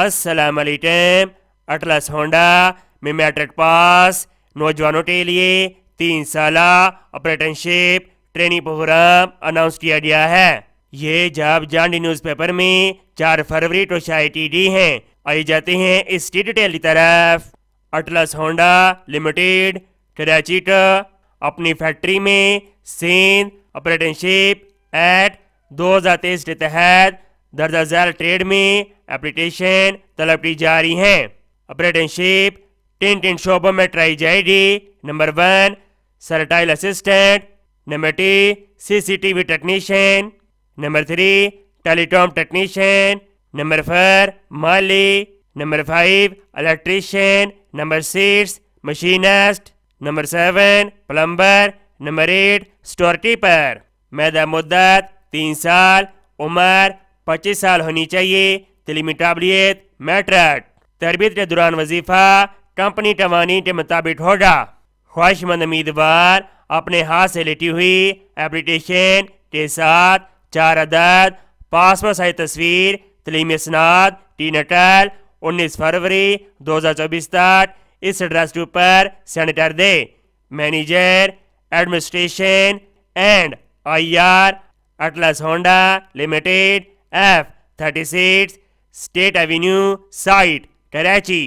अस्सलाम वालेकुम atlas Honda matric pass नौजवानों के लिए तीन साल अप्रेंटिसशिप ट्रेनिंग प्रोग्राम अनाउंस किया गया है ये जॉब जांडी न्यूज़पेपर में चार फरवरी को शायद डी हैं आई जाते हैं इस डिटेल की तरफ अटलस होंडा लिमिटेड कराची का अपनी फैक्ट्री में सेंध अप्रेंटिसशिप एक्ट दो हज़ार तेईस के तहत दर्जा जार ट्रेड में एप्लीकेशन जा रही हैं अपरेटनशिप टेन टेन शोबों में ट्राई जाएगी नंबर वन सरटाइल assistant number two CCTV technician number three telecom technician number four माली number five electrician number six machinist number seven plumber number eight storekeeper मैदा मुद्दत तीन साल उम्र पच्चीस साल होनी चाहिए तिलमी काबिलियत मैट्रट तरबियत के दौरान वजीफा कंपनी टवानी के मुताबिक होगा ख्वाहिशमंद उम्मीदवार अपने हाथ से लेटी हुई एप्लीकेशन के साथ चार अदद पासपोर्ट साइज तस्वीर तलीम इसनाद टी अटल उन्नीस फरवरी 2024 तक इस एड्रेस के ऊपर सेंड कर दे manager administration and I R Atlas Honda limited F thirty six state avenue site Karachi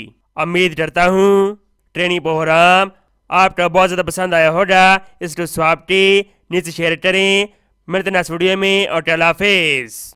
उम्मीद करता हूँ ट्रेनिंग प्रोग्राम आपका बहुत ज़्यादा पसंद आया होगा इसको स्वाप्टी नीचे शेयर करें मिलते नेक्स्ट वीडियो में और टेलाफेज